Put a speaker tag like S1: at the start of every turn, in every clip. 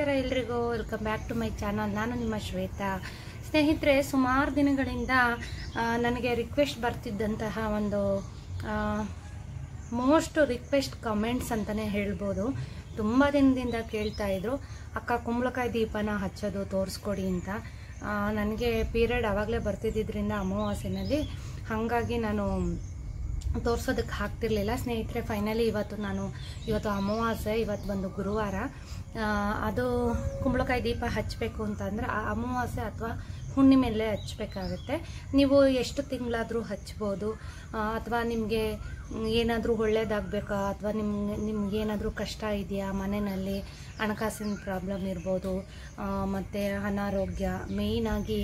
S1: ನಮಸ್ಕಾರ ಎಲ್ರಿಗೂ welcome back to my channel ನಾನು ನಿಮ್ಮ ಶ್ವೇತಾ ಸ್ನೇಹಿತರೆ ಸುಮಾರು ದಿನಗಳಿಂದ ನನಗೆ ರಿಕ್ವೆಸ್ಟ್ ಬರ್ತಿದ್ದಂತಹ ಒಂದು ಮೋಸ್ಟ್ ರಿಕ್ವೆಸ್ಟ್ ಕಮೆಂಟ್ಸ್ ಅಂತಲೇ ಹೇಳ್ಬೋದು ತುಂಬ ದಿನದಿಂದ ಕೇಳ್ತಾ ಇದ್ರು ಅಕ್ಕ ಕುಂಬಳಕಾಯಿ ದೀಪನ ಹಚ್ಚೋದು ತೋರಿಸ್ಕೊಡಿ ಅಂತ ನನಗೆ ಪೀರಿಯಡ್ ಆವಾಗಲೇ ಬರ್ತಿದ್ದಿದ್ದರಿಂದ ಅಮಾವಾಸ್ಯೆನಲ್ಲಿ ಹಾಗಾಗಿ ನಾನು ತೋರ್ಸೋದಕ್ಕೆ ಹಾಕ್ತಿರ್ಲಿಲ್ಲ ಸ್ನೇಹಿತರೆ ಫೈನಲಿ ಇವತ್ತು ನಾನು ಇವತ್ತು ಅಮಾವಾಸ್ಯೆ ಇವತ್ತು ಬಂದು ಗುರುವಾರ ಅದು ಕುಂಬಳಕಾಯಿ ದೀಪ ಹಚ್ಚಬೇಕು ಅಂತಂದರೆ ಆ ಅಮಾವಾಸ್ಯೆ ಅಥವಾ ಹುಣ್ಣಿಮೆಲ್ಲೇ ಹಚ್ಚಬೇಕಾಗುತ್ತೆ ನೀವು ಎಷ್ಟು ತಿಂಗಳಾದರೂ ಹಚ್ಬೋದು ಅಥವಾ ನಿಮಗೆ ಏನಾದರೂ ಒಳ್ಳೇದಾಗಬೇಕಾ ಅಥವಾ ನಿಮ್ಗೆ ನಿಮ್ಗೇನಾದರೂ ಕಷ್ಟ ಇದೆಯಾ ಮನೆಯಲ್ಲಿ ಹಣಕಾಸಿನ ಪ್ರಾಬ್ಲಮ್ ಇರ್ಬೋದು ಮತ್ತು ಅನಾರೋಗ್ಯ ಮೇಯ್ನಾಗಿ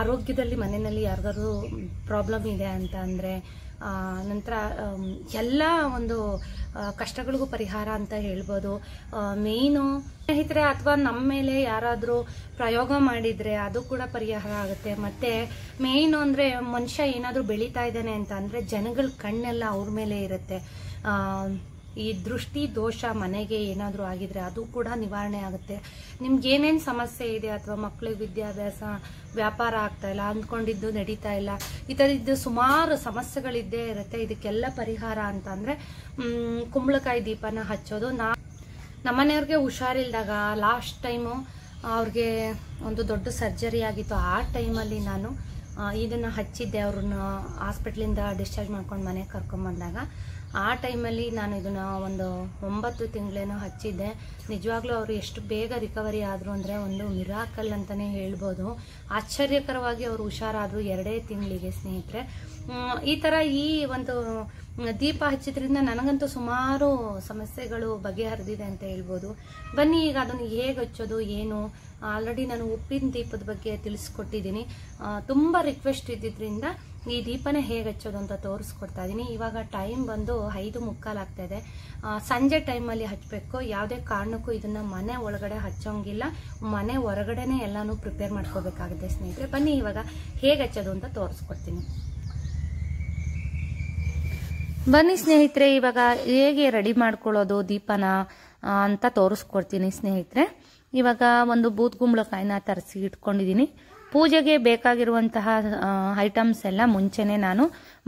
S1: ಆರೋಗ್ಯದಲ್ಲಿ ಮನೆಯಲ್ಲಿ ಯಾರಿಗಾದ್ರೂ ಪ್ರಾಬ್ಲಮ್ ಇದೆ ಅಂತ ಅಂದರೆ ನಂತರ ಎಲ್ಲ ಒಂದು ಕಷ್ಟಗಳಿಗೂ ಪರಿಹಾರ ಅಂತ ಹೇಳ್ಬೋದು ಮೇಯ್ನು ಸ್ನೇಹಿತರೆ ಅಥವಾ ನಮ್ಮ ಮೇಲೆ ಯಾರಾದರೂ ಪ್ರಯೋಗ ಮಾಡಿದರೆ ಅದು ಕೂಡ ಪರಿಹಾರ ಆಗುತ್ತೆ ಮತ್ತು ಮೇಯ್ನು ಅಂದರೆ ಮನುಷ್ಯ ಏನಾದರೂ ಬೆಳೀತಾ ಇದ್ದಾನೆ ಅಂತ ಅಂದರೆ ಜನಗಳ ಕಣ್ಣೆಲ್ಲ ಅವ್ರ ಮೇಲೆ ಇರುತ್ತೆ ಈ ದೃಷ್ಟಿ ದೋಷ ಮನೆಗೆ ಏನಾದರೂ ಆಗಿದ್ರೆ ಅದು ಕೂಡ ನಿವಾರಣೆ ಆಗುತ್ತೆ ನಿಮ್ಗೆ ಏನೇನು ಸಮಸ್ಯೆ ಇದೆ ಅಥವಾ ಮಕ್ಳಿಗೆ ವಿದ್ಯಾಭ್ಯಾಸ ವ್ಯಾಪಾರ ಆಗ್ತಾ ಇಲ್ಲ ಅಂದ್ಕೊಂಡಿದ್ದು ನಡೀತಾ ಇಲ್ಲ ಈ ಥರದ್ದು ಸುಮಾರು ಸಮಸ್ಯೆಗಳಿದ್ದೇ ಇರುತ್ತೆ ಇದಕ್ಕೆಲ್ಲ ಪರಿಹಾರ ಅಂತ ಅಂದರೆ ಕುಂಬಳಕಾಯಿ ದೀಪನ ಹಚ್ಚೋದು ನಾ ನಮ್ಮನೆಯವ್ರಿಗೆ ಹುಷಾರಿಲ್ದಾಗ ಲಾಸ್ಟ್ ಟೈಮು ಅವ್ರಿಗೆ ಒಂದು ದೊಡ್ಡ ಸರ್ಜರಿ ಆಗಿತ್ತು ಆ ಟೈಮಲ್ಲಿ ನಾನು ಇದನ್ನು ಹಚ್ಚಿದ್ದೆ ಅವ್ರನ್ನ ಹಾಸ್ಪಿಟ್ಲಿಂದ ಡಿಸ್ಚಾರ್ಜ್ ಮಾಡ್ಕೊಂಡು ಮನೆಗೆ ಕರ್ಕೊಂಬಂದಾಗ ಆ ಟೈಮಲ್ಲಿ ನಾನು ಇದನ್ನು ಒಂದು ಒಂಬತ್ತು ತಿಂಗಳೇನೋ ಹಚ್ಚಿದ್ದೆ ನಿಜವಾಗ್ಲೂ ಅವರು ಎಷ್ಟು ಬೇಗ ರಿಕವರಿ ಆದರು ಅಂದರೆ ಒಂದು ಮಿರಾಕಲ್ ಅಂತಲೇ ಹೇಳ್ಬೋದು ಆಶ್ಚರ್ಯಕರವಾಗಿ ಅವರು ಹುಷಾರಾದರು ಎರಡೇ ತಿಂಗಳಿಗೆ ಸ್ನೇಹಿತರೆ ಈ ಥರ ಈ ಒಂದು ದೀಪ ಹಚ್ಚಿದ್ರಿಂದ ನನಗಂತೂ ಸುಮಾರು ಸಮಸ್ಯೆಗಳು ಬಗೆಹರಿದಿದೆ ಅಂತ ಹೇಳ್ಬೋದು ಬನ್ನಿ ಈಗ ಅದನ್ನು ಹೇಗೆ ಹಚ್ಚೋದು ಏನು ಆಲ್ರೆಡಿ ನಾನು ಉಪ್ಪಿನ ದೀಪದ ಬಗ್ಗೆ ತಿಳಿಸ್ಕೊಟ್ಟಿದ್ದೀನಿ ತುಂಬ ರಿಕ್ವೆಸ್ಟ್ ಇದ್ದಿದ್ದರಿಂದ ಈ ದೀಪನ ಹೇಗೆ ಹಚ್ಚೋದು ಅಂತ ತೋರಿಸ್ಕೊಡ್ತಾ ಇದ್ದೀನಿ ಇವಾಗ ಟೈಮ್ ಬಂದು ಐದು ಮುಕ್ಕಾಲು ಆಗ್ತಾ ಇದೆ ಸಂಜೆ ಟೈಮಲ್ಲಿ ಹಚ್ಚಬೇಕು ಯಾವುದೇ ಕಾರಣಕ್ಕೂ ಇದನ್ನು ಮನೆ ಒಳಗಡೆ ಹಚ್ಚೋಂಗಿಲ್ಲ ಮನೆ ಹೊರಗಡೆನೆ ಎಲ್ಲನೂ ಪ್ರಿಪೇರ್ ಮಾಡ್ಕೋಬೇಕಾಗುತ್ತೆ ಸ್ನೇಹಿತರೆ ಬನ್ನಿ ಇವಾಗ ಹೇಗೆ ಹಚ್ಚೋದು ಅಂತ ತೋರಿಸ್ಕೊಡ್ತೀನಿ ಬನ್ನಿ ಸ್ನೇಹಿತರೆ ಇವಾಗ ಹೇಗೆ ರೆಡಿ ಮಾಡ್ಕೊಳ್ಳೋದು ದೀಪನ ಅಂತ ತೋರಿಸ್ಕೊಡ್ತೀನಿ ಸ್ನೇಹಿತರೆ ಇವಾಗ ಒಂದು ಬೂತ್ ಗುಂಬಳಕಾಯಿನ ತರಿಸಿ ಇಟ್ಕೊಂಡಿದ್ದೀನಿ ಪೂಜೆಗೆ ಬೇಕಾಗಿರುವಂತಹ ಐಟಮ್ಸ್ ಎಲ್ಲ ಮುಂಚೆನೆ ನಾನು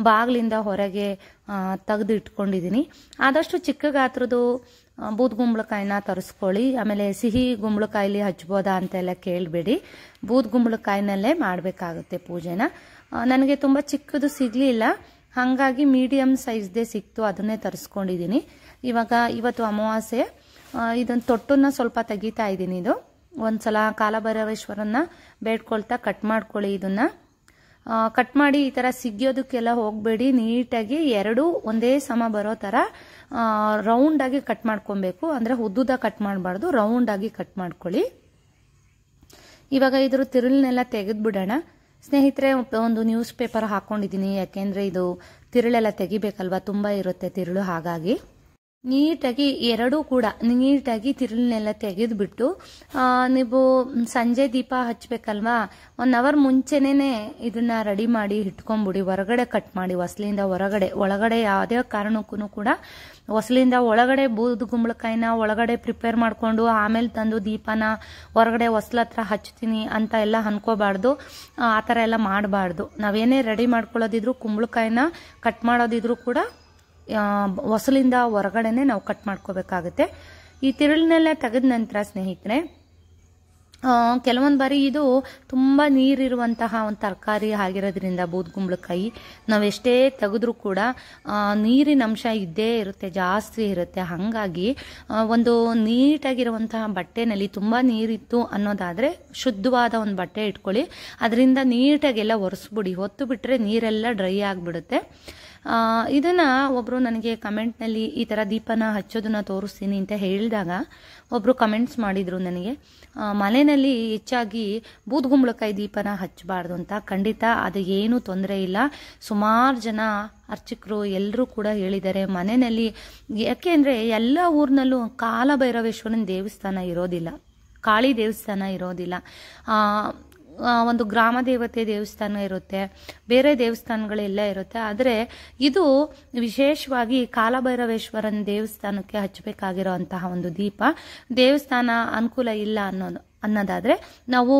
S1: ಬಾಗಿಲಿಂದ ಹೊರಗೆ ತೆಗೆದು ಇಟ್ಕೊಂಡಿದ್ದೀನಿ ಆದಷ್ಟು ಚಿಕ್ಕ ಗಾತ್ರದ ಬೂದ್ಗುಂಬಳಕಾಯಿನ ತರಿಸ್ಕೊಳ್ಳಿ ಆಮೇಲೆ ಸಿಹಿ ಗುಂಬಳಕಾಯಿಲಿ ಹಚ್ಬೋದಾ ಅಂತೆಲ್ಲ ಕೇಳಬೇಡಿ ಬೂದ್ಗುಂಬಳಕಾಯಿನಲ್ಲೇ ಮಾಡಬೇಕಾಗುತ್ತೆ ಪೂಜೆನ ನನಗೆ ತುಂಬ ಚಿಕ್ಕದು ಸಿಗಲಿಲ್ಲ ಹಾಗಾಗಿ ಮೀಡಿಯಮ್ ಸೈಜ್ದೇ ಸಿಕ್ತು ಅದನ್ನೇ ತರಿಸ್ಕೊಂಡಿದ್ದೀನಿ ಇವಾಗ ಇವತ್ತು ಅಮಾವಾಸ್ಯೆ ಇದನ್ನು ತೊಟ್ಟನ್ನು ಸ್ವಲ್ಪ ತೆಗಿತಾ ಇದ್ದೀನಿ ಇದು ಒಂದ್ಸಲ ಕಾಲಭೈರವೇಶ್ವರನ್ನ ಬೇಡ್ಕೊಳ್ತಾ ಕಟ್ ಮಾಡ್ಕೊಳ್ಳಿ ಇದನ್ನ ಕಟ್ ಮಾಡಿ ಈ ತರ ಸಿಗ್ಯೋದಕ್ಕೆಲ್ಲ ಹೋಗಬೇಡಿ ನೀಟಾಗಿ ಎರಡು ಒಂದೇ ಸಮ ಬರೋ ರೌಂಡ್ ಆಗಿ ಕಟ್ ಮಾಡ್ಕೊಬೇಕು ಅಂದ್ರೆ ಉದ್ದುದ ಕಟ್ ಮಾಡಬಾರ್ದು ಆಗಿ ಕಟ್ ಮಾಡ್ಕೊಳ್ಳಿ ಇವಾಗ ಇದ್ರ ತಿರುಳನ್ನೆಲ್ಲ ಬಿಡೋಣ ಸ್ನೇಹಿತರೆ ಒಂದು ನ್ಯೂಸ್ ಪೇಪರ್ ಹಾಕೊಂಡಿದ್ದೀನಿ ಯಾಕೆಂದ್ರೆ ಇದು ತಿರುಳೆಲ್ಲ ತೆಗಿಬೇಕಲ್ವಾ ತುಂಬಾ ಇರುತ್ತೆ ತಿರುಳು ಹಾಗಾಗಿ ನೀಟಾಗಿ ಎರಡೂ ಕೂಡ ನೀಟಾಗಿ ತಿರುಳನ್ನೆಲ್ಲ ತೆಗೆದುಬಿಟ್ಟು ನೀವು ಸಂಜೆ ದೀಪ ಹಚ್ಚಬೇಕಲ್ವಾ ಒನ್ ಅವರ್ ಮುಂಚೆನೇ ಇದನ್ನ ರೆಡಿ ಮಾಡಿ ಇಟ್ಕೊಂಡ್ಬಿಡಿ ಹೊರಗಡೆ ಕಟ್ ಮಾಡಿ ಹೊಸಲಿಂದ ಹೊರಗಡೆ ಒಳಗಡೆ ಯಾವುದೇ ಕಾರಣಕ್ಕೂ ಕೂಡ ಹೊಸಲಿಂದ ಒಳಗಡೆ ಬೂದು ಗುಂಬಳಕಾಯಿನ ಒಳಗಡೆ ಪ್ರಿಪೇರ್ ಮಾಡಿಕೊಂಡು ಆಮೇಲೆ ತಂದು ದೀಪನ ಹೊರಗಡೆ ಹೊಸಲ ಹತ್ರ ಹಚ್ತೀನಿ ಅಂತ ಎಲ್ಲ ಅನ್ಕೋಬಾರ್ದು ಆ ಥರ ಎಲ್ಲ ಮಾಡಬಾರ್ದು ನಾವೇನೇ ರೆಡಿ ಮಾಡ್ಕೊಳ್ಳೋದಿದ್ರು ಕುಂಬಳಕಾಯಿನ ಕಟ್ ಮಾಡೋದಿದ್ರು ಕೂಡ ಹೊಸಲಿಂದ ಹೊರಗಡೆನೆ ನಾವು ಕಟ್ ಮಾಡ್ಕೋಬೇಕಾಗುತ್ತೆ ಈ ತಿರುಳಿನೆಲ್ಲ ತೆಗೆದ ನಂತರ ಸ್ನೇಹಿತರೆ ಕೆಲವೊಂದು ಬಾರಿ ಇದು ತುಂಬ ನೀರಿರುವಂತಹ ಒಂದು ತರಕಾರಿ ಆಗಿರೋದ್ರಿಂದ ಬೂದ್ಗುಂಬಳಕಾಯಿ ನಾವು ಎಷ್ಟೇ ತೆಗೆದ್ರೂ ಕೂಡ ನೀರಿನ ಅಂಶ ಇದ್ದೇ ಇರುತ್ತೆ ಜಾಸ್ತಿ ಇರುತ್ತೆ ಹಾಗಾಗಿ ಒಂದು ನೀಟಾಗಿರುವಂತಹ ಬಟ್ಟೆನಲ್ಲಿ ತುಂಬ ನೀರಿತ್ತು ಅನ್ನೋದಾದರೆ ಶುದ್ಧವಾದ ಒಂದು ಬಟ್ಟೆ ಇಟ್ಕೊಳ್ಳಿ ಅದರಿಂದ ನೀಟಾಗೆಲ್ಲ ಒರೆಸ್ಬಿಡಿ ಹೊತ್ತು ಬಿಟ್ಟರೆ ನೀರೆಲ್ಲ ಡ್ರೈ ಆಗಿಬಿಡುತ್ತೆ ಇದನ್ನ ಒಬ್ಬರು ನನಗೆ ಕಮೆಂಟ್ನಲ್ಲಿ ಈ ಥರ ದೀಪನ ಹಚ್ಚೋದನ್ನು ತೋರಿಸ್ತೀನಿ ಅಂತ ಹೇಳಿದಾಗ ಒಬ್ರು ಕಮೆಂಟ್ಸ್ ಮಾಡಿದರು ನನಗೆ ಮನೆಯಲ್ಲಿ ಹೆಚ್ಚಾಗಿ ಬೂದ್ಗುಂಬಳಕಾಯಿ ದೀಪನ ಹಚ್ಚಬಾರ್ದು ಅಂತ ಖಂಡಿತ ಅದು ಏನು ತೊಂದರೆ ಇಲ್ಲ ಸುಮಾರು ಜನ ಅರ್ಚಕರು ಎಲ್ಲರೂ ಕೂಡ ಹೇಳಿದ್ದಾರೆ ಮನೆಯಲ್ಲಿ ಯಾಕೆ ಅಂದರೆ ಎಲ್ಲ ಊರಿನಲ್ಲೂ ಕಾಲಭೈರವೇಶ್ವರನ ದೇವಸ್ಥಾನ ಇರೋದಿಲ್ಲ ಕಾಳಿ ದೇವಸ್ಥಾನ ಇರೋದಿಲ್ಲ ಒಂದು ಗ್ರಾಮ ದೇವತೆ ದೇವಸ್ಥಾನ ಇರುತ್ತೆ ಬೇರೆ ದೇವಸ್ಥಾನಗಳೆಲ್ಲ ಇರುತ್ತೆ ಆದರೆ ಇದು ವಿಶೇಷವಾಗಿ ಕಾಲಭೈರವೇಶ್ವರನ ದೇವಸ್ಥಾನಕ್ಕೆ ಹಚ್ಚಬೇಕಾಗಿರೋ ಒಂದು ದೀಪ ದೇವಸ್ಥಾನ ಅನುಕೂಲ ಇಲ್ಲ ಅನ್ನೋದು ಅನ್ನೋದಾದರೆ ನಾವು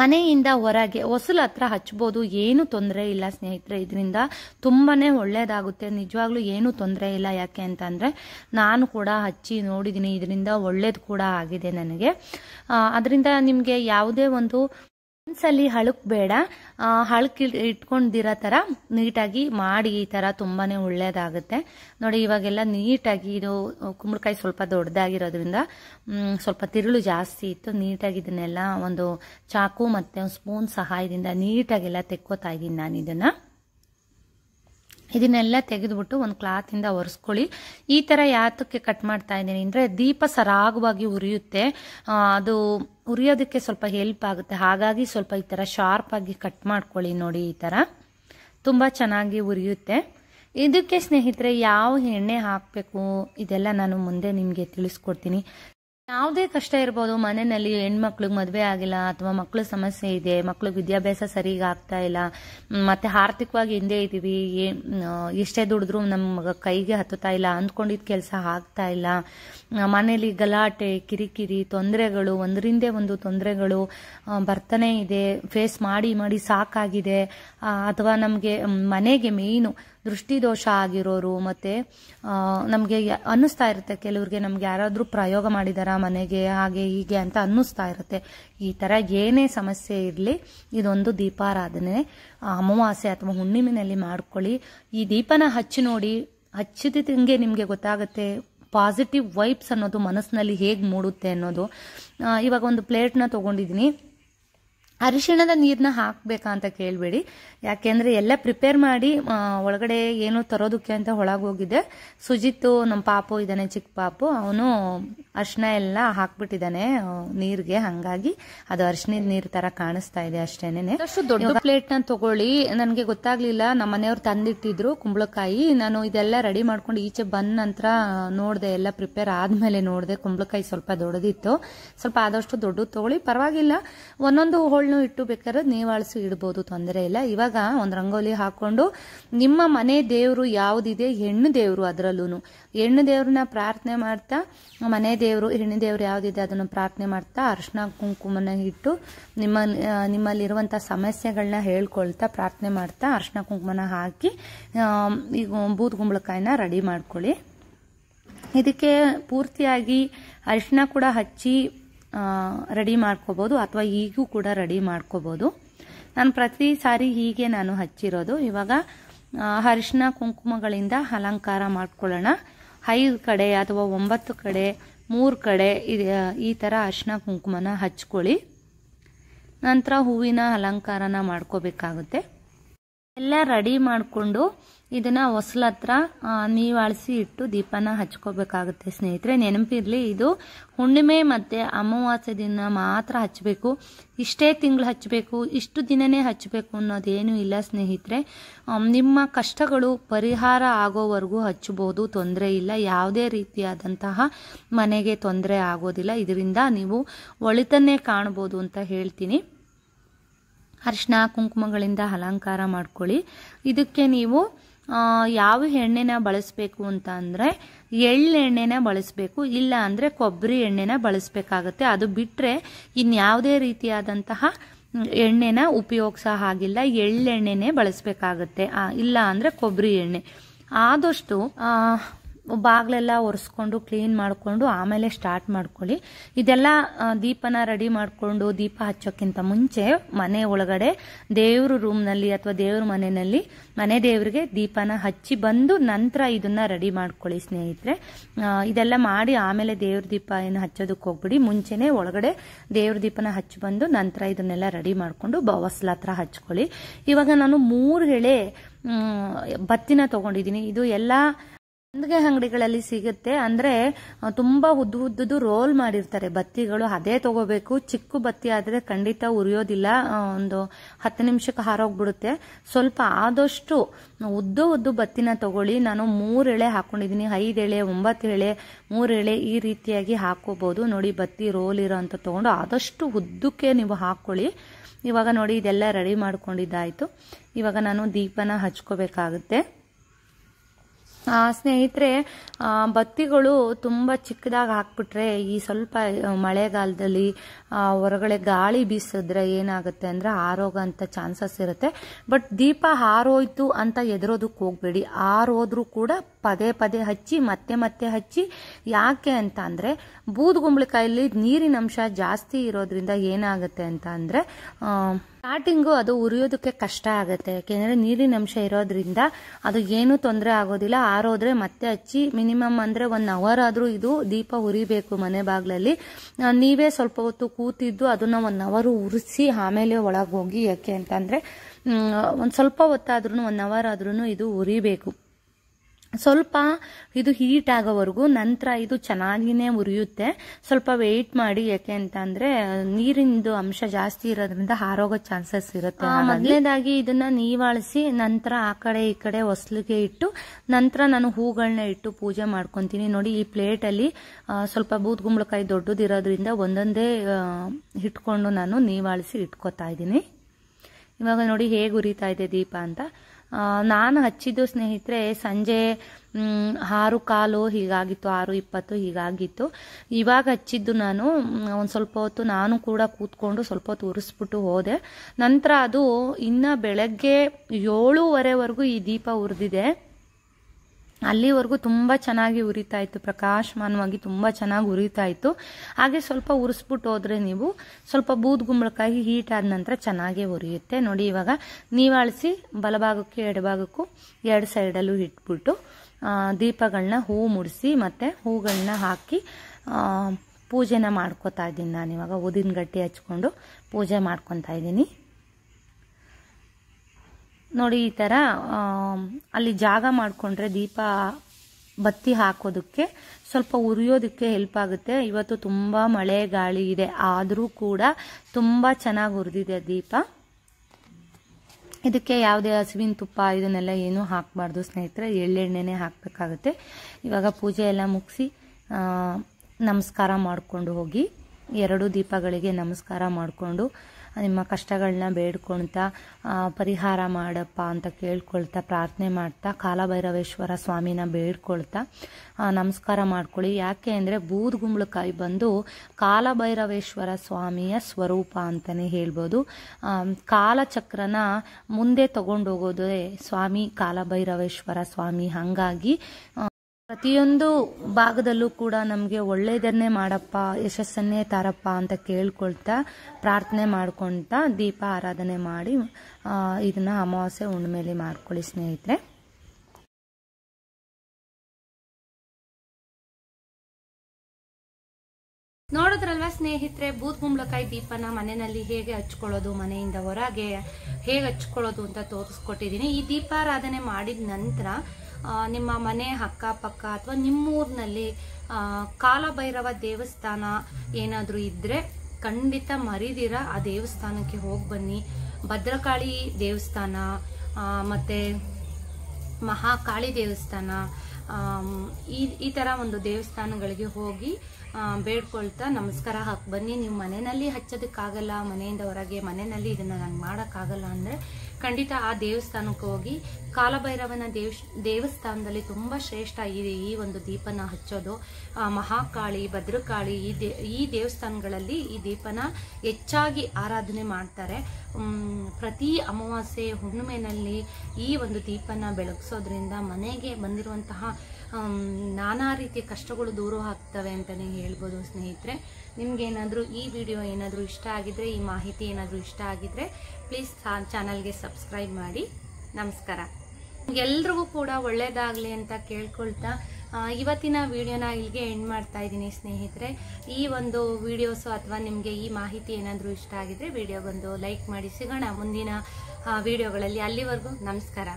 S1: ಮನೆಯಿಂದ ಹೊರಗೆ ಹೊಸಲು ಹತ್ರ ಹಚ್ಬೋದು ಏನು ತೊಂದರೆ ಇಲ್ಲ ಸ್ನೇಹಿತರೆ ಇದರಿಂದ ತುಂಬಾ ಒಳ್ಳೇದಾಗುತ್ತೆ ನಿಜವಾಗ್ಲೂ ಏನು ತೊಂದರೆ ಇಲ್ಲ ಯಾಕೆ ಅಂತಂದರೆ ನಾನು ಕೂಡ ಹಚ್ಚಿ ನೋಡಿದ್ದೀನಿ ಇದರಿಂದ ಒಳ್ಳೇದು ಕೂಡ ಆಗಿದೆ ನನಗೆ ಅದರಿಂದ ನಿಮಗೆ ಯಾವುದೇ ಒಂದು ಸಲಿ ಹಳಕ್ ಬೇಡ ಹಳಕ್ ಇಟ್ಕೊಂಡಿರೋ ತರ ನೀಟಾಗಿ ಮಾಡಿ ಈ ತರ ತುಂಬಾನೇ ಒಳ್ಳೇದಾಗುತ್ತೆ ನೋಡಿ ಇವಾಗೆಲ್ಲ ನೀಟಾಗಿ ಇದು ಕುಂಬಳಕಾಯಿ ಸ್ವಲ್ಪ ದೊಡ್ಡದಾಗಿರೋದ್ರಿಂದ ಸ್ವಲ್ಪ ತಿರುಳು ಜಾಸ್ತಿ ಇತ್ತು ನೀಟಾಗಿ ಇದನ್ನೆಲ್ಲ ಒಂದು ಚಾಕು ಮತ್ತೆ ಸ್ಪೂನ್ ಸಹಾಯದಿಂದ ನೀಟಾಗೆಲ್ಲ ತೆಕ್ಕೋತಾ ಇದ್ದೀನಿ ನಾನು ಇದನ್ನ ಇದನ್ನೆಲ್ಲ ತೆಗೆದುಬಿಟ್ಟು ಒಂದು ಕ್ಲಾತಿಂದ ಒರೆಸ್ಕೊಳ್ಳಿ ಈ ಥರ ಯಾತಕ್ಕೆ ಕಟ್ ಮಾಡ್ತಾ ಇದ್ದೀನಿ ಅಂದರೆ ದೀಪ ಸರಾಗವಾಗಿ ಉರಿಯುತ್ತೆ ಅದು ಉರಿಯೋದಕ್ಕೆ ಸ್ವಲ್ಪ ಹೆಲ್ಪ್ ಆಗುತ್ತೆ ಹಾಗಾಗಿ ಸ್ವಲ್ಪ ಈ ಥರ ಶಾರ್ಪಾಗಿ ಕಟ್ ಮಾಡ್ಕೊಳ್ಳಿ ನೋಡಿ ಈ ಥರ ತುಂಬ ಚೆನ್ನಾಗಿ ಉರಿಯುತ್ತೆ ಇದಕ್ಕೆ ಸ್ನೇಹಿತರೆ ಯಾವ ಎಣ್ಣೆ ಹಾಕಬೇಕು ಇದೆಲ್ಲ ನಾನು ಮುಂದೆ ನಿಮಗೆ ತಿಳಿಸ್ಕೊಡ್ತೀನಿ ಯಾವುದೇ ಕಷ್ಟ ಇರ್ಬೋದು ಮನೆಯಲ್ಲಿ ಹೆಣ್ಮಕ್ಳಿಗೆ ಮದುವೆ ಆಗಿಲ್ಲ ಅಥವಾ ಮಕ್ಳ ಸಮಸ್ಯೆ ಇದೆ ಮಕ್ಳಿಗೆ ವಿದ್ಯಾಭ್ಯಾಸ ಸರಿಗೆ ಆಗ್ತಾ ಇಲ್ಲ ಮತ್ತೆ ಆರ್ಥಿಕವಾಗಿ ಹಿಂದೆ ಇದ್ದೀವಿ ಎಷ್ಟೇ ದುಡಿದ್ರು ನಮ್ಮ ಕೈಗೆ ಹತ್ತುತ್ತಾ ಇಲ್ಲ ಅಂದ್ಕೊಂಡಿದ್ದ ಕೆಲಸ ಆಗ್ತಾ ಇಲ್ಲ ಮನೇಲಿ ಗಲಾಟೆ ಕಿರಿಕಿರಿ ತೊಂದರೆಗಳು ಒಂದರಿಂದೇ ಒಂದು ತೊಂದರೆಗಳು ಬರ್ತಾನೆ ಇದೆ ಫೇಸ್ ಮಾಡಿ ಮಾಡಿ ಸಾಕಾಗಿದೆ ಅಥವಾ ನಮಗೆ ಮನೆಗೆ ಮೇಯ್ನು ದೃಷ್ಟಿದೋಷ ಆಗಿರೋರು ಮತ್ತು ನಮಗೆ ಅನ್ನಿಸ್ತಾ ಇರುತ್ತೆ ಕೆಲವ್ರಿಗೆ ನಮ್ಗೆ ಯಾರಾದರೂ ಪ್ರಯೋಗ ಮಾಡಿದಾರ ಮನೆಗೆ ಹಾಗೆ ಹೀಗೆ ಅಂತ ಅನ್ನಿಸ್ತಾ ಇರುತ್ತೆ ಈ ಥರ ಏನೇ ಸಮಸ್ಯೆ ಇರಲಿ ಇದೊಂದು ದೀಪಾರಾಧನೆ ಅಮಾವಾಸ್ಯೆ ಅಥವಾ ಹುಣ್ಣಿಮೆಯಲ್ಲಿ ಮಾಡ್ಕೊಳ್ಳಿ ಈ ದೀಪನ ಹಚ್ಚಿ ನೋಡಿ ಹಚ್ಚಿದ ತಿಂಗೆ ನಿಮಗೆ ಗೊತ್ತಾಗುತ್ತೆ ಪಾಸಿಟಿವ್ ವೈಬ್ಸ್ ಅನ್ನೋದು ಮನಸ್ಸಿನಲ್ಲಿ ಹೇಗೆ ಮೂಡುತ್ತೆ ಅನ್ನೋದು ಇವಾಗ ಒಂದು ಪ್ಲೇಟ್ನ ತಗೊಂಡಿದ್ದೀನಿ ಅರಿಶಿಣದ ನೀರನ್ನ ಹಾಕ್ಬೇಕಾ ಅಂತ ಕೇಳಬೇಡಿ ಯಾಕೆಂದ್ರೆ ಎಲ್ಲ ಪ್ರಿಪೇರ್ ಮಾಡಿ ಒಳಗಡೆ ಏನು ತರೋದಕ್ಕೆ ಅಂತ ಹೋಗಿದ್ದೆ ಸುಜಿತ್ ನಮ್ಮ ಪಾಪು ಇದ್ದಾನೆ ಚಿಕ್ಕ ಪಾಪು ಅವನು ಅರ್ಶಿಣ ಎಲ್ಲ ಹಾಕ್ಬಿಟ್ಟಿದ್ದಾನೆ ನೀರ್ಗೆ ಹಂಗಾಗಿ ಅದು ಅರಿಶಿಣದ ನೀರ್ ತರ ಕಾಣಿಸ್ತಾ ಇದೆ ಅಷ್ಟೇನೆ ಅಷ್ಟು ದೊಡ್ಡ ನ ತಗೊಳ್ಳಿ ನನಗೆ ಗೊತ್ತಾಗ್ಲಿಲ್ಲ ನಮ್ಮ ಮನೆಯವ್ರು ತಂದಿಟ್ಟಿದ್ರು ಕುಂಬಳಕಾಯಿ ನಾನು ಇದೆಲ್ಲ ರೆಡಿ ಮಾಡ್ಕೊಂಡು ಈಚೆ ಬಂದ ನಂತರ ನೋಡ್ದೆ ಎಲ್ಲ ಪ್ರಿಪೇರ್ ಆದ್ಮೇಲೆ ನೋಡಿದೆ ಕುಂಬಳಕಾಯಿ ಸ್ವಲ್ಪ ದೊಡ್ಡದಿತ್ತು ಸ್ವಲ್ಪ ಆದಷ್ಟು ದೊಡ್ಡದು ತಗೊಳ್ಳಿ ಪರವಾಗಿಲ್ಲ ಒಂದೊಂದು ರಂಗೋಲಿನೂ ಇಟ್ಟು ಬೇಕಾದ್ರೆ ನೀವು ಅಳಿಸಿ ಇಡ್ಬೋದು ತೊಂದರೆ ಇಲ್ಲ ಇವಾಗ ಒಂದು ರಂಗೋಲಿ ಹಾಕೊಂಡು ನಿಮ್ಮ ಮನೆ ದೇವರು ಯಾವುದಿದೆ ಹೆಣ್ಣು ದೇವರು ಅದರಲ್ಲೂ ಹೆಣ್ಣು ದೇವ್ರನ್ನ ಪ್ರಾರ್ಥನೆ ಮಾಡ್ತಾ ಮನೆ ದೇವರು ಹೆಣ್ಣು ದೇವರು ಯಾವುದಿದೆ ಅದನ್ನು ಪ್ರಾರ್ಥನೆ ಮಾಡ್ತಾ ಅರ್ಶನ ಕುಂಕುಮನ ಇಟ್ಟು ನಿಮ್ಮ ನಿಮ್ಮಲ್ಲಿರುವಂಥ ಸಮಸ್ಯೆಗಳನ್ನ ಹೇಳ್ಕೊಳ್ತಾ ಪ್ರಾರ್ಥನೆ ಮಾಡ್ತಾ ಅರ್ಶನ ಕುಂಕುಮನ ಹಾಕಿ ಈಗ ಕುಂಬಳಕಾಯಿನ ರೆಡಿ ಮಾಡ್ಕೊಳ್ಳಿ ಇದಕ್ಕೆ ಪೂರ್ತಿಯಾಗಿ ಅರಿಶಿನ ಕೂಡ ಹಚ್ಚಿ ರೆಡಿ ಮಾಡ್ಕೋಬೋದು ಅಥವಾ ಈಗೂ ಕೂಡ ರೆಡಿ ಮಾಡ್ಕೋಬೋದು ನಾನು ಪ್ರತಿ ಸಾರಿ ಹೀಗೆ ನಾನು ಹಚ್ಚಿರೋದು ಇವಾಗ ಅರಿಶಿನ ಕುಂಕುಮಗಳಿಂದ ಅಲಂಕಾರ ಮಾಡ್ಕೊಳ್ಳೋಣ ಐದು ಕಡೆ ಅಥವಾ ಒಂಬತ್ತು ಕಡೆ ಮೂರು ಕಡೆ ಈ ಥರ ಅರಿಶಿನ ಕುಂಕುಮನ ಹಚ್ಕೊಳ್ಳಿ ನಂತರ ಹೂವಿನ ಅಲಂಕಾರನ ಮಾಡ್ಕೋಬೇಕಾಗುತ್ತೆ ಎಲ್ಲ ರೆಡಿ ಮಾಡಿಕೊಂಡು ಇದನ್ನು ಹೊಸಲ ಹತ್ರ ನೀವು ಇಟ್ಟು ದೀಪನ ಹಚ್ಕೋಬೇಕಾಗುತ್ತೆ ಸ್ನೇಹಿತರೆ ನೆನಪಿರಲಿ ಇದು ಹುಣ್ಣಿಮೆ ಮತ್ತು ಅಮಾವಾಸ್ಯ ದಿನ ಮಾತ್ರ ಹಚ್ಚಬೇಕು ಇಷ್ಟೇ ತಿಂಗಳು ಹಚ್ಚಬೇಕು ಇಷ್ಟು ದಿನನೇ ಹಚ್ಚಬೇಕು ಅನ್ನೋದೇನು ಇಲ್ಲ ಸ್ನೇಹಿತರೆ ನಿಮ್ಮ ಕಷ್ಟಗಳು ಪರಿಹಾರ ಆಗೋವರೆಗೂ ಹಚ್ಚಬಹುದು ತೊಂದರೆ ಇಲ್ಲ ಯಾವುದೇ ರೀತಿಯಾದಂತಹ ಮನೆಗೆ ತೊಂದರೆ ಆಗೋದಿಲ್ಲ ಇದರಿಂದ ನೀವು ಒಳಿತನ್ನೇ ಕಾಣ್ಬೋದು ಅಂತ ಹೇಳ್ತೀನಿ ಅರಿಶಿನ ಕುಂಕುಮಗಳಿಂದ ಅಲಂಕಾರ ಮಾಡ್ಕೊಳ್ಳಿ ಇದಕ್ಕೆ ನೀವು ಯಾವ ಎಣ್ಣೆನ ಬಳಸಬೇಕು ಅಂತ ಅಂದರೆ ಎಳ್ಳೆಣ್ಣೆನ ಬಳಸಬೇಕು ಇಲ್ಲ ಅಂದರೆ ಕೊಬ್ಬರಿ ಎಣ್ಣೆನ ಬಳಸಬೇಕಾಗತ್ತೆ ಅದು ಬಿಟ್ಟರೆ ಇನ್ಯಾವುದೇ ರೀತಿಯಾದಂತಹ ಎಣ್ಣೆನ ಉಪಯೋಗಿಸ ಹಾಗಿಲ್ಲ ಎಳ್ಳೆಣ್ಣೆನೇ ಬಳಸಬೇಕಾಗತ್ತೆ ಇಲ್ಲ ಅಂದರೆ ಕೊಬ್ಬರಿ ಎಣ್ಣೆ ಆದಷ್ಟು ಬಾಗಿಲೆಲ್ಲ ಒರೆಸ್ಕೊಂಡು ಕ್ಲೀನ್ ಮಾಡಿಕೊಂಡು ಆಮೇಲೆ ಸ್ಟಾರ್ಟ್ ಮಾಡ್ಕೊಳ್ಳಿ ಇದೆಲ್ಲ ದೀಪನ ರೆಡಿ ಮಾಡಿಕೊಂಡು ದೀಪ ಹಚ್ಚೋಕ್ಕಿಂತ ಮುಂಚೆ ಮನೆ ಒಳಗಡೆ ದೇವ್ರ ರೂಮ್ನಲ್ಲಿ ಅಥವಾ ದೇವ್ರ ಮನೆಯಲ್ಲಿ ಮನೆ ದೇವರಿಗೆ ದೀಪನ ಹಚ್ಚಿ ಬಂದು ನಂತರ ಇದನ್ನ ರೆಡಿ ಮಾಡ್ಕೊಳ್ಳಿ ಸ್ನೇಹಿತರೆ ಇದೆಲ್ಲ ಮಾಡಿ ಆಮೇಲೆ ದೇವ್ರ ದೀಪ ಏನು ಹಚ್ಚೋದಕ್ಕೆ ಹೋಗ್ಬಿಡಿ ಮುಂಚೆನೇ ಒಳಗಡೆ ದೇವ್ರ ದೀಪನ ಹಚ್ಚಿ ಬಂದು ನಂತರ ಇದನ್ನೆಲ್ಲ ರೆಡಿ ಮಾಡಿಕೊಂಡು ಬವಸ್ಲ ಹತ್ರ ಹಚ್ಕೊಳ್ಳಿ ಇವಾಗ ನಾನು ಮೂರು ಎಳೆ ಬತ್ತಿನ ತಗೊಂಡಿದ್ದೀನಿ ಇದು ಎಲ್ಲ ಸಂದಿಗೆ ಅಂಗಡಿಗಳಲ್ಲಿ ಸಿಗುತ್ತೆ ಅಂದ್ರೆ ತುಂಬಾ ಉದ್ದು ಉದ್ದದ್ದು ರೋಲ್ ಮಾಡಿರ್ತಾರೆ ಬತ್ತಿಗಳು ಅದೇ ತಗೋಬೇಕು ಚಿಕ್ಕ ಬತ್ತಿ ಆದ್ರೆ ಖಂಡಿತ ಉರಿಯೋದಿಲ್ಲ ಒಂದು ಹತ್ತು ನಿಮಿಷಕ್ಕೆ ಹಾರೋಗ್ಬಿಡುತ್ತೆ ಸ್ವಲ್ಪ ಆದಷ್ಟು ಉದ್ದು ಉದ್ದು ಬತ್ತಿನ ತಗೊಳ್ಳಿ ನಾನು ಮೂರು ಎಳೆ ಹಾಕೊಂಡಿದ್ದೀನಿ ಐದು ಎಳೆ ಒಂಬತ್ತು ಎಳೆ ಮೂರು ಎಳೆ ಈ ರೀತಿಯಾಗಿ ಹಾಕೋಬಹುದು ನೋಡಿ ಬತ್ತಿ ರೋಲ್ ಇರೋ ಅಂತ ತಗೊಂಡು ಆದಷ್ಟು ಉದ್ದಕ್ಕೆ ನೀವು ಹಾಕೊಳ್ಳಿ ಇವಾಗ ನೋಡಿ ಇದೆಲ್ಲ ರೆಡಿ ಮಾಡ್ಕೊಂಡಿದ್ದಾಯ್ತು ಇವಾಗ ನಾನು ದೀಪನ ಹಚ್ಕೋಬೇಕಾಗುತ್ತೆ ಸ್ನೇಹಿತರೆ ಬತ್ತಿಗಳು ತುಂಬ ಚಿಕ್ಕದಾಗಿ ಹಾಕ್ಬಿಟ್ರೆ ಈ ಸ್ವಲ್ಪ ಮಳೆಗಾಲದಲ್ಲಿ ಹೊರಗಡೆ ಗಾಳಿ ಬೀಸಿದ್ರೆ ಏನಾಗುತ್ತೆ ಅಂದರೆ ಅಂತ ಚಾನ್ಸಸ್ ಇರುತ್ತೆ ಬಟ್ ದೀಪ ಹಾರೋಯ್ತು ಅಂತ ಎದುರೋದಕ್ಕೆ ಹೋಗಬೇಡಿ ಹಾರೋದ್ರೂ ಕೂಡ ಪದೇ ಪದೇ ಹಚ್ಚಿ ಮತ್ತೆ ಮತ್ತೆ ಹಚ್ಚಿ ಯಾಕೆ ಅಂತ ಅಂದರೆ ಬೂದುಗುಂಬಳಕಾಯಲ್ಲಿ ನೀರಿನ ಅಂಶ ಜಾಸ್ತಿ ಇರೋದ್ರಿಂದ ಏನಾಗುತ್ತೆ ಅಂತ ಅಂದರೆ ಸ್ಟಾರ್ಟಿಂಗು ಅದು ಉರಿಯೋದಕ್ಕೆ ಕಷ್ಟ ಆಗುತ್ತೆ ಯಾಕೆಂದರೆ ನೀರಿನ ಅಂಶ ಇರೋದ್ರಿಂದ ಅದು ಏನೂ ತೊಂದರೆ ಆಗೋದಿಲ್ಲ ಆರೋದ್ರೆ ಮತ್ತೆ ಹಚ್ಚಿ ಮಿನಿಮಮ್ ಅಂದರೆ ಒನ್ ಅವರ್ ಆದರೂ ಇದು ದೀಪ ಉರಿಬೇಕು ಮನೆ ಬಾಗ್ಲಲ್ಲಿ ನೀವೇ ಸ್ವಲ್ಪ ಹೊತ್ತು ಕೂತಿದ್ದು ಅದನ್ನು ಒನ್ ಅವರು ಉರಿಸಿ ಆಮೇಲೆ ಒಳಗೆ ಹೋಗಿ ಯಾಕೆ ಅಂತಂದರೆ ಒಂದು ಸ್ವಲ್ಪ ಹೊತ್ತಾದ್ರೂ ಒನ್ ಅವರ್ ಆದ್ರೂ ಇದು ಉರಿಬೇಕು ಸ್ವಲ್ಪ ಇದು ಹೀಟ್ ಆಗೋವರೆಗೂ ನಂತರ ಇದು ಚೆನ್ನಾಗಿನೇ ಉರಿಯುತ್ತೆ ಸ್ವಲ್ಪ ವೆಯ್ಟ್ ಮಾಡಿ ಯಾಕೆ ಅಂತ ಅಂದ್ರೆ ನೀರಿಂದು ಅಂಶ ಜಾಸ್ತಿ ಇರೋದ್ರಿಂದ ಹಾರೋಗೋ ಚಾನ್ಸಸ್ ಇರುತ್ತೆ ಮೊದಲನೇದಾಗಿ ಇದನ್ನ ನೀವಾಳಿಸಿ ನಂತರ ಆ ಕಡೆ ಈ ಕಡೆ ಹೊಸಲಿಗೆ ಇಟ್ಟು ನಂತರ ನಾನು ಹೂಗಳನ್ನ ಇಟ್ಟು ಪೂಜೆ ಮಾಡ್ಕೊಂತೀನಿ ನೋಡಿ ಈ ಪ್ಲೇಟ್ ಅಲ್ಲಿ ಸ್ವಲ್ಪ ಬೂದ್ಗುಂಬಳಕಾಯಿ ದೊಡ್ಡದಿರೋದ್ರಿಂದ ಒಂದೊಂದೇ ಇಟ್ಕೊಂಡು ನಾನು ನೀವಾಳಿಸಿ ಇಟ್ಕೋತಾ ಇದ್ದೀನಿ ಇವಾಗ ನೋಡಿ ಹೇಗೆ ಉರಿತಾ ಇದೆ ದೀಪ ಅಂತ ನಾನು ಹಚ್ಚಿದ್ದು ಸ್ನೇಹಿತರೆ ಸಂಜೆ ಆರು ಕಾಲು ಹೀಗಾಗಿತ್ತು ಆರು ಇಪ್ಪತ್ತು ಹೀಗಾಗಿತ್ತು ಇವಾಗ ಹಚ್ಚಿದ್ದು ನಾನು ಒಂದು ಸ್ವಲ್ಪ ಹೊತ್ತು ನಾನು ಕೂಡ ಕೂತ್ಕೊಂಡು ಸ್ವಲ್ಪ ಹೊತ್ತು ಉರಿಸ್ಬಿಟ್ಟು ಹೋದೆ ನಂತರ ಅದು ಇನ್ನು ಬೆಳಗ್ಗೆ ಏಳೂವರೆವರೆಗೂ ಈ ದೀಪ ಉರಿದಿದೆ ಅಲ್ಲಿವರೆಗೂ ತುಂಬ ಚೆನ್ನಾಗಿ ಉರಿತಾ ಇತ್ತು ಪ್ರಕಾಶಮಾನವಾಗಿ ತುಂಬ ಚೆನ್ನಾಗಿ ಉರಿತಾ ಇತ್ತು ಹಾಗೆ ಸ್ವಲ್ಪ ಉರಿಸ್ಬಿಟ್ಟು ಹೋದ್ರೆ ನೀವು ಸ್ವಲ್ಪ ಬೂದ್ ಗುಂಬಳಕಾಯಿ ಹೀಟ್ ಆದ ನಂತರ ಚೆನ್ನಾಗೇ ಉರಿಯುತ್ತೆ ನೋಡಿ ಇವಾಗ ನೀವಾಳಿಸಿ ಬಲಭಾಗಕ್ಕೆ ಎಡಭಾಗಕ್ಕೂ ಎರಡು ಸೈಡಲ್ಲೂ ಇಟ್ಬಿಟ್ಟು ದೀಪಗಳನ್ನ ಹೂ ಮುಡಿಸಿ ಮತ್ತೆ ಹೂಗಳನ್ನ ಹಾಕಿ ಪೂಜೆನ ಮಾಡ್ಕೋತಾ ಇದ್ದೀನಿ ನಾನು ಇವಾಗ ಊದಿನ ಗಟ್ಟಿ ಹಚ್ಕೊಂಡು ಪೂಜೆ ಮಾಡ್ಕೊತಾ ಇದ್ದೀನಿ ನೋಡಿ ಈ ಥರ ಅಲ್ಲಿ ಜಾಗ ಮಾಡಿಕೊಂಡ್ರೆ ದೀಪ ಬತ್ತಿ ಹಾಕೋದಕ್ಕೆ ಸ್ವಲ್ಪ ಉರಿಯೋದಕ್ಕೆ ಹೆಲ್ಪ್ ಆಗುತ್ತೆ ಇವತ್ತು ತುಂಬ ಮಳೆ ಗಾಳಿ ಇದೆ ಆದರೂ ಕೂಡ ತುಂಬ ಚೆನ್ನಾಗಿ ಉರಿದಿದೆ ದೀಪ ಇದಕ್ಕೆ ಯಾವುದೇ ಹಸುವಿನ ತುಪ್ಪ ಇದನ್ನೆಲ್ಲ ಏನೂ ಹಾಕಬಾರ್ದು ಸ್ನೇಹಿತರೆ ಎಳ್ಳೆಣ್ಣೆನೇ ಹಾಕಬೇಕಾಗುತ್ತೆ ಇವಾಗ ಪೂಜೆ ಎಲ್ಲ ಮುಗಿಸಿ ನಮಸ್ಕಾರ ಮಾಡಿಕೊಂಡು ಹೋಗಿ ಎರಡು ದೀಪಗಳಿಗೆ ನಮಸ್ಕಾರ ಮಾಡಿಕೊಂಡು ನಿಮ್ಮ ಕಷ್ಟಗಳನ್ನ ಬೇಡ್ಕೊಳ್ತಾ ಪರಿಹಾರ ಮಾಡಪ್ಪ ಅಂತ ಕೇಳ್ಕೊಳ್ತಾ ಪ್ರಾರ್ಥನೆ ಮಾಡ್ತಾ ಕಾಲಭೈರವೇಶ್ವರ ಸ್ವಾಮಿನ ಬೇಡ್ಕೊಳ್ತಾ ನಮಸ್ಕಾರ ಮಾಡ್ಕೊಳ್ಳಿ ಯಾಕೆ ಅಂದರೆ ಬೂದ್ ಬಂದು ಕಾಲಭೈರವೇಶ್ವರ ಸ್ವಾಮಿಯ ಸ್ವರೂಪ ಅಂತಲೇ ಹೇಳ್ಬೋದು ಕಾಲಚಕ್ರನ ಮುಂದೆ ತಗೊಂಡೋಗೋದೇ ಸ್ವಾಮಿ ಕಾಲಭೈರವೇಶ್ವರ ಸ್ವಾಮಿ ಹಂಗಾಗಿ ಪ್ರತಿಯೊಂದು ಭಾಗದಲ್ಲೂ ಕೂಡ ನಮಗೆ ಒಳ್ಳೆಯದನ್ನೇ ಮಾಡಪ್ಪ ಯಶಸ್ಸನ್ನೇ ತಾರಪ್ಪ ಅಂತ ಕೇಳ್ಕೊಳ್ತಾ ಪ್ರಾರ್ಥನೆ ಮಾಡ್ಕೊಳ್ತಾ ದೀಪ ಆರಾಧನೆ ಮಾಡಿ ಇದನ್ನ ಅಮಾವಾಸ್ಯೆ ಉಣ್ಮೇಲೆ ಮಾಡ್ಕೊಳ್ಳಿ ಸ್ನೇಹಿತರೆ ನೋಡಿದ್ರಲ್ವಾ ಸ್ನೇಹಿತರೆ ಬೂತ್ ಕುಂಬಳಕಾಯಿ ದೀಪನ ಮನೆಯಲ್ಲಿ ಹೇಗೆ ಹಚ್ಕೊಳ್ಳೋದು ಮನೆಯಿಂದ ಹೊರಗೆ ಹೇಗೆ ಹಚ್ಕೊಳ್ಳೋದು ಅಂತ ತೋರಿಸ್ಕೊಟ್ಟಿದ್ದೀನಿ ಈ ದೀಪಾರಾಧನೆ ಮಾಡಿದ ನಂತರ ನಿಮ್ಮ ಮನೆ ಅಕ್ಕಪಕ್ಕ ಅಥವಾ ನಿಮ್ಮೂರಿನಲ್ಲಿ ಕಾಲಭೈರವ ದೇವಸ್ಥಾನ ಏನಾದರೂ ಇದ್ದರೆ ಖಂಡಿತ ಮರಿದಿರ ಆ ದೇವಸ್ಥಾನಕ್ಕೆ ಹೋಗಿ ಬನ್ನಿ ಭದ್ರಕಾಳಿ ದೇವಸ್ಥಾನ ಮತ್ತು ಮಹಾಕಾಳಿ ದೇವಸ್ಥಾನ ಈ ಈ ಥರ ಒಂದು ದೇವಸ್ಥಾನಗಳಿಗೆ ಹೋಗಿ ಬೇಡ್ಕೊಳ್ತಾ ನಮಸ್ಕಾರ ಹಾಕಿ ಬನ್ನಿ ನಿಮ್ಮ ಮನೆಯಲ್ಲಿ ಹಚ್ಚೋದಕ್ಕಾಗಲ್ಲ ಮನೆಯಿಂದ ಹೊರಗೆ ಮನೆಯಲ್ಲಿ ಇದನ್ನು ನಂಗೆ ಮಾಡೋಕ್ಕಾಗಲ್ಲ ಅಂದರೆ ಖಂಡಿತ ಆ ದೇವಸ್ಥಾನಕ್ಕೆ ಹೋಗಿ ಕಾಲಭೈರವನ ದೇವ್ ದೇವಸ್ಥಾನದಲ್ಲಿ ತುಂಬ ಶ್ರೇಷ್ಠ ಇದೆ ಈ ಒಂದು ದೀಪನ ಹಚ್ಚೋದು ಮಹಾಕಾಳಿ ಭದ್ರಕಾಳಿ ಈ ದೇ ಈ ದೇವಸ್ಥಾನಗಳಲ್ಲಿ ಈ ದೀಪನ ಹೆಚ್ಚಾಗಿ ಆರಾಧನೆ ಮಾಡ್ತಾರೆ ಪ್ರತಿ ಅಮಾವಾಸ್ಯೆ ಹುಣ್ಣಿಮೆನಲ್ಲಿ ಈ ಒಂದು ದೀಪನ ಬೆಳಗಿಸೋದ್ರಿಂದ ಮನೆಗೆ ಬಂದಿರುವಂತಹ ನಾನಾ ರೀತಿಯ ಕಷ್ಟಗಳು ದೂರ ಆಗ್ತವೆ ಅಂತಲೇ ಹೇಳ್ಬೋದು ಸ್ನೇಹಿತರೆ ನಿಮಗೇನಾದರೂ ಈ ವಿಡಿಯೋ ಏನಾದರೂ ಇಷ್ಟ ಆಗಿದ್ರೆ ಈ ಮಾಹಿತಿ ಏನಾದರೂ ಇಷ್ಟ ಆಗಿದ್ರೆ ಪ್ಲೀಸ್ ಚಾನಲ್ಗೆ ಸಬ್ಸ್ಕ್ರೈಬ್ ಮಾಡಿ ನಮಸ್ಕಾರ ಎಲ್ರಿಗೂ ಕೂಡ ಒಳ್ಳೆಯದಾಗಲಿ ಅಂತ ಕೇಳ್ಕೊಳ್ತಾ ಇವತ್ತಿನ ವಿಡಿಯೋನ ಇಲ್ಲಿಗೆ ಎಂಡ್ ಮಾಡ್ತಾ ಇದ್ದೀನಿ ಸ್ನೇಹಿತರೆ ಈ ಒಂದು ವಿಡಿಯೋಸು ಅಥವಾ ನಿಮಗೆ ಈ ಮಾಹಿತಿ ಏನಾದರೂ ಇಷ್ಟ ಆಗಿದ್ರೆ ವಿಡಿಯೋಗೊಂದು ಲೈಕ್ ಮಾಡಿ ಸಿಗೋಣ ಮುಂದಿನ ವಿಡಿಯೋಗಳಲ್ಲಿ ಅಲ್ಲಿವರೆಗೂ ನಮಸ್ಕಾರ